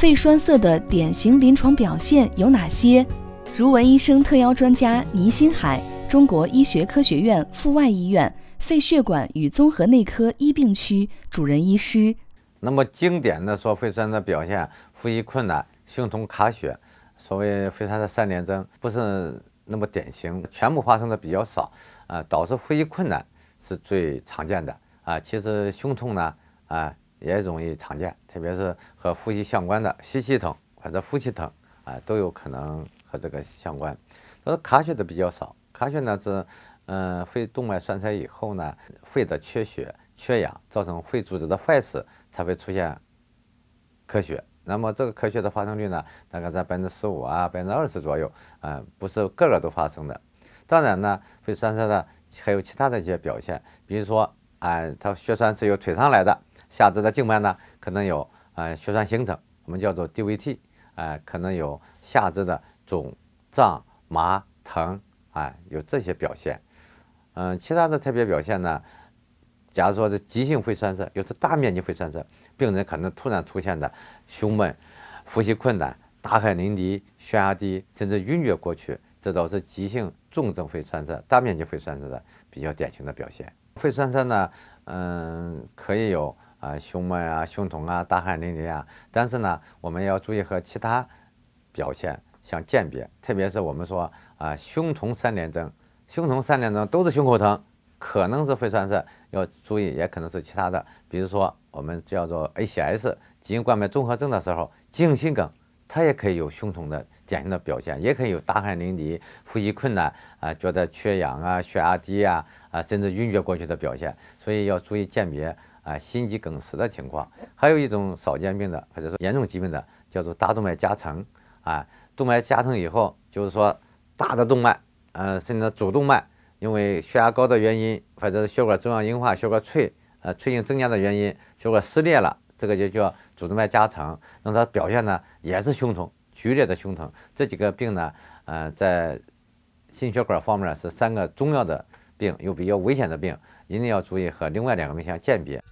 肺栓塞的典型临床表现有哪些？如闻医生特邀专家倪新海，中国医学科学院阜外医院肺血管与综合内科一病区主任医师。那么经典的说肺栓塞表现：呼吸困难、胸痛、卡血。所谓肺栓塞三联征不是那么典型，全部发生的比较少啊，导致呼吸困难是最常见的啊。其实胸痛呢啊。也容易常见，特别是和呼吸相关的吸气疼或者呼气疼啊，都有可能和这个相关。但是咯血的比较少，咯血呢是嗯肺动脉栓塞以后呢，肺的缺血缺氧造成肺组织的坏死才会出现咳血。那么这个咳血的发生率呢，大概在百分之十五啊、百分之二十左右啊，不是个个都发生的。当然呢，肺栓塞的还有其他的一些表现，比如说啊，它血栓是由腿上来的。下肢的静脉呢，可能有呃血栓形成，我们叫做 DVT，哎，可能有下肢的肿胀、麻疼，哎，有这些表现。嗯，其他的特别表现呢，假如说是急性肺栓塞，又是大面积肺栓塞病人可能突然出现的胸闷、呼吸困难、大汗淋漓、血压低，甚至晕厥过去，这都是急性重症肺栓塞、大面积肺栓塞的比较典型的表现。肺栓塞呢，嗯，可以有。啊，胸闷啊、胸痛啊，大汗淋漓啊。但是呢，我们要注意和其他表现相鉴别，特别是我们说啊，胸痛三联征，胸痛三联征都是胸口疼，可能是肺栓塞，要注意，也可能是其他的，比如说我们叫做 ACS，急性冠脉综合征的时候，急性心梗，它也可以有胸痛的典型的表现，也可以有大汗淋漓、呼吸困难啊，觉得缺氧啊、血压低啊啊，甚至晕厥过去的表现，所以要注意鉴别。啊，心肌梗死的情况，还有一种少见病的，或者说严重疾病的，叫做大动脉夹层。啊，动脉夹层以后，就是说大的动脉，呃，甚至主动脉，因为血压高的原因，或者是血管粥样硬化、血管脆，呃，脆性增加的原因，血管撕裂了，这个就叫主动脉夹层。那它表现呢，也是胸痛，剧烈的胸痛。这几个病呢，呃，在心血管方面是三个重要的病，又比较危险的病，一定要注意和另外两个病相鉴别。